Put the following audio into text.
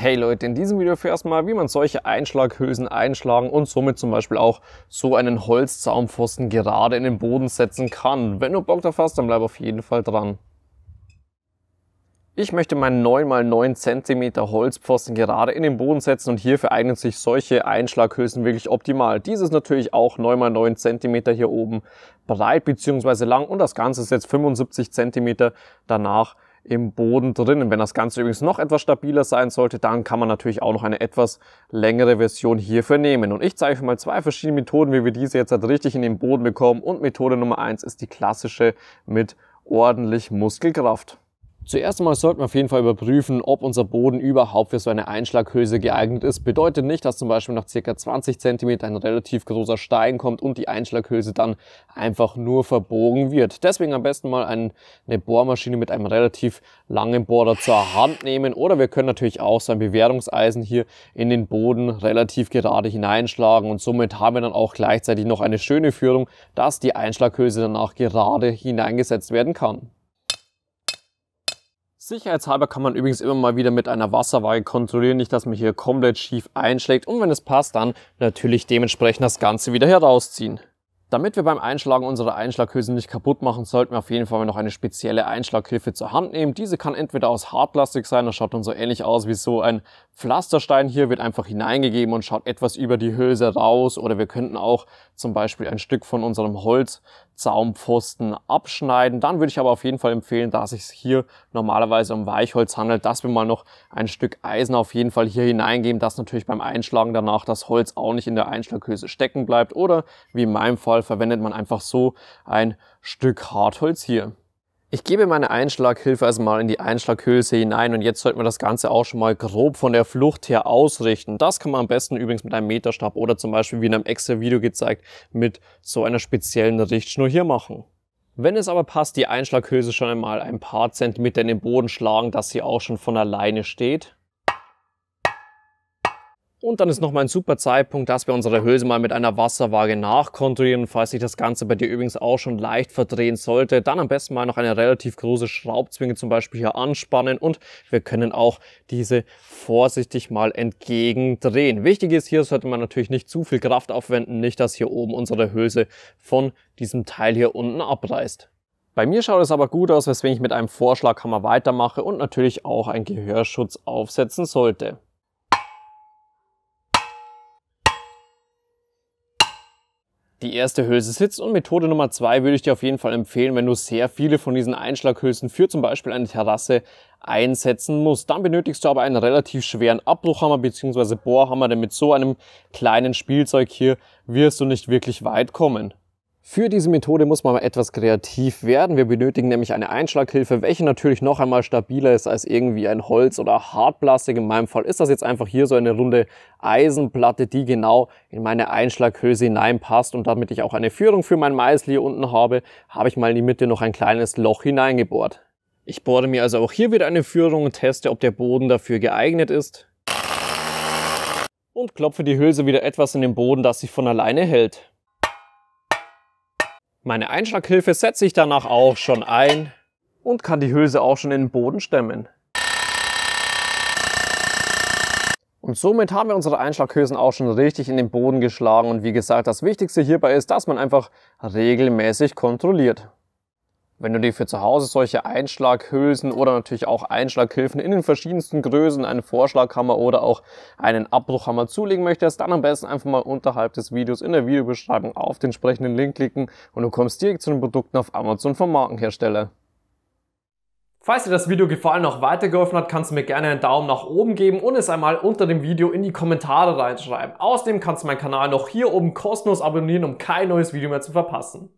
Hey Leute, in diesem Video erfährst du mal, wie man solche Einschlaghülsen einschlagen und somit zum Beispiel auch so einen Holzzaumpfosten gerade in den Boden setzen kann. Wenn du Bock drauf hast, dann bleib auf jeden Fall dran. Ich möchte meinen 9x9 cm Holzpfosten gerade in den Boden setzen und hierfür eignen sich solche Einschlaghülsen wirklich optimal. Dieses natürlich auch 9x9 cm hier oben breit bzw. lang und das Ganze ist jetzt 75 cm danach im Boden drinnen. Wenn das Ganze übrigens noch etwas stabiler sein sollte, dann kann man natürlich auch noch eine etwas längere Version hierfür nehmen. Und ich zeige euch mal zwei verschiedene Methoden, wie wir diese jetzt halt richtig in den Boden bekommen. Und Methode Nummer eins ist die klassische mit ordentlich Muskelkraft. Zuerst einmal sollten wir auf jeden Fall überprüfen, ob unser Boden überhaupt für so eine Einschlaghülse geeignet ist. Bedeutet nicht, dass zum Beispiel nach ca. 20 cm ein relativ großer Stein kommt und die Einschlaghülse dann einfach nur verbogen wird. Deswegen am besten mal einen, eine Bohrmaschine mit einem relativ langen Bohrer zur Hand nehmen oder wir können natürlich auch so ein Bewährungseisen hier in den Boden relativ gerade hineinschlagen und somit haben wir dann auch gleichzeitig noch eine schöne Führung, dass die Einschlaghülse danach gerade hineingesetzt werden kann. Sicherheitshalber kann man übrigens immer mal wieder mit einer Wasserwaage kontrollieren, nicht dass man hier komplett schief einschlägt und wenn es passt, dann natürlich dementsprechend das Ganze wieder herausziehen. Damit wir beim Einschlagen unsere Einschlaghülsen nicht kaputt machen, sollten wir auf jeden Fall noch eine spezielle Einschlaghilfe zur Hand nehmen. Diese kann entweder aus Hartplastik sein, das schaut dann so ähnlich aus wie so ein Pflasterstein hier, wird einfach hineingegeben und schaut etwas über die Hülse raus. Oder wir könnten auch zum Beispiel ein Stück von unserem Holzzaumpfosten abschneiden. Dann würde ich aber auf jeden Fall empfehlen, da es sich hier normalerweise um Weichholz handelt, dass wir mal noch ein Stück Eisen auf jeden Fall hier hineingeben, dass natürlich beim Einschlagen danach das Holz auch nicht in der Einschlaghülse stecken bleibt. Oder wie in meinem Fall Fall verwendet man einfach so ein Stück Hartholz hier. Ich gebe meine Einschlaghilfe erstmal in die Einschlaghülse hinein und jetzt sollten wir das Ganze auch schon mal grob von der Flucht her ausrichten. Das kann man am besten übrigens mit einem Meterstab oder zum Beispiel wie in einem extra Video gezeigt mit so einer speziellen Richtschnur hier machen. Wenn es aber passt, die Einschlaghülse schon einmal ein paar Zentimeter in den Boden schlagen, dass sie auch schon von alleine steht. Und dann ist nochmal ein super Zeitpunkt, dass wir unsere Hülse mal mit einer Wasserwaage nachkontrollieren. Falls sich das Ganze bei dir übrigens auch schon leicht verdrehen sollte, dann am besten mal noch eine relativ große Schraubzwinge zum Beispiel hier anspannen und wir können auch diese vorsichtig mal entgegendrehen. Wichtig ist, hier sollte man natürlich nicht zu viel Kraft aufwenden, nicht dass hier oben unsere Hülse von diesem Teil hier unten abreißt. Bei mir schaut es aber gut aus, weswegen ich mit einem Vorschlaghammer weitermache und natürlich auch einen Gehörschutz aufsetzen sollte. Die erste Hülse sitzt und Methode Nummer zwei würde ich dir auf jeden Fall empfehlen, wenn du sehr viele von diesen Einschlaghülsen für zum Beispiel eine Terrasse einsetzen musst. Dann benötigst du aber einen relativ schweren Abbruchhammer bzw. Bohrhammer, denn mit so einem kleinen Spielzeug hier wirst du nicht wirklich weit kommen. Für diese Methode muss man mal etwas kreativ werden. Wir benötigen nämlich eine Einschlaghilfe, welche natürlich noch einmal stabiler ist als irgendwie ein Holz- oder Hartplastik. In meinem Fall ist das jetzt einfach hier so eine runde Eisenplatte, die genau in meine Einschlaghülse hineinpasst. Und damit ich auch eine Führung für mein Meißel hier unten habe, habe ich mal in die Mitte noch ein kleines Loch hineingebohrt. Ich bohre mir also auch hier wieder eine Führung und teste, ob der Boden dafür geeignet ist. Und klopfe die Hülse wieder etwas in den Boden, dass sie von alleine hält. Meine Einschlaghilfe setze ich danach auch schon ein und kann die Hülse auch schon in den Boden stemmen. Und somit haben wir unsere Einschlaghülsen auch schon richtig in den Boden geschlagen und wie gesagt, das Wichtigste hierbei ist, dass man einfach regelmäßig kontrolliert. Wenn du dir für zu Hause solche Einschlaghülsen oder natürlich auch Einschlaghilfen in den verschiedensten Größen, einen Vorschlaghammer oder auch einen Abbruchhammer zulegen möchtest, dann am besten einfach mal unterhalb des Videos in der Videobeschreibung auf den entsprechenden Link klicken und du kommst direkt zu den Produkten auf Amazon vom Markenhersteller. Falls dir das Video gefallen und auch weitergeholfen hat, kannst du mir gerne einen Daumen nach oben geben und es einmal unter dem Video in die Kommentare reinschreiben. Außerdem kannst du meinen Kanal noch hier oben kostenlos abonnieren, um kein neues Video mehr zu verpassen.